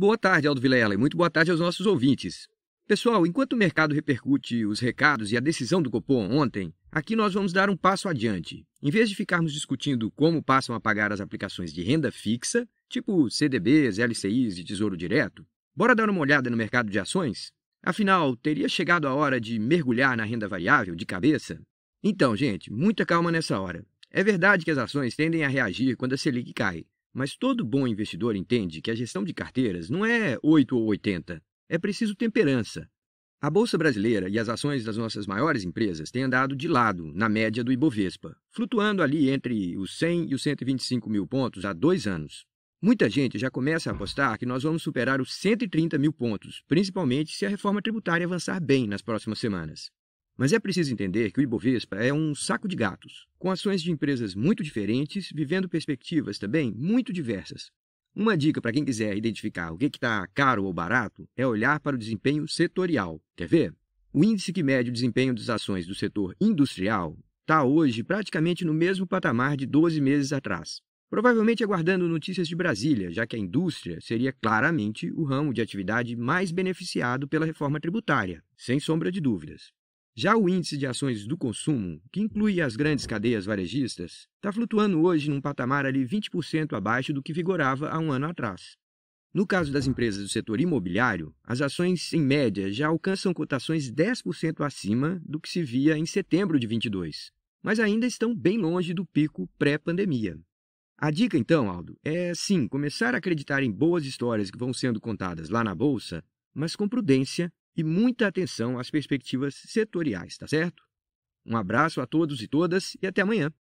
Boa tarde, Aldo Vilela, e muito boa tarde aos nossos ouvintes. Pessoal, enquanto o mercado repercute os recados e a decisão do Copom ontem, aqui nós vamos dar um passo adiante. Em vez de ficarmos discutindo como passam a pagar as aplicações de renda fixa, tipo CDBs, LCIs e Tesouro Direto, bora dar uma olhada no mercado de ações? Afinal, teria chegado a hora de mergulhar na renda variável de cabeça? Então, gente, muita calma nessa hora. É verdade que as ações tendem a reagir quando a Selic cai, mas todo bom investidor entende que a gestão de carteiras não é 8 ou 80, é preciso temperança. A Bolsa Brasileira e as ações das nossas maiores empresas têm andado de lado, na média do Ibovespa, flutuando ali entre os 100 e os 125 mil pontos há dois anos. Muita gente já começa a apostar que nós vamos superar os 130 mil pontos, principalmente se a reforma tributária avançar bem nas próximas semanas. Mas é preciso entender que o Ibovespa é um saco de gatos, com ações de empresas muito diferentes, vivendo perspectivas também muito diversas. Uma dica para quem quiser identificar o que está caro ou barato é olhar para o desempenho setorial. Quer ver? O índice que mede o desempenho das ações do setor industrial está hoje praticamente no mesmo patamar de 12 meses atrás. Provavelmente aguardando notícias de Brasília, já que a indústria seria claramente o ramo de atividade mais beneficiado pela reforma tributária, sem sombra de dúvidas. Já o índice de ações do consumo, que inclui as grandes cadeias varejistas, está flutuando hoje num patamar ali 20% abaixo do que vigorava há um ano atrás. No caso das empresas do setor imobiliário, as ações, em média, já alcançam cotações 10% acima do que se via em setembro de 22, mas ainda estão bem longe do pico pré-pandemia. A dica, então, Aldo, é sim começar a acreditar em boas histórias que vão sendo contadas lá na Bolsa, mas com prudência e muita atenção às perspectivas setoriais, tá certo? Um abraço a todos e todas e até amanhã.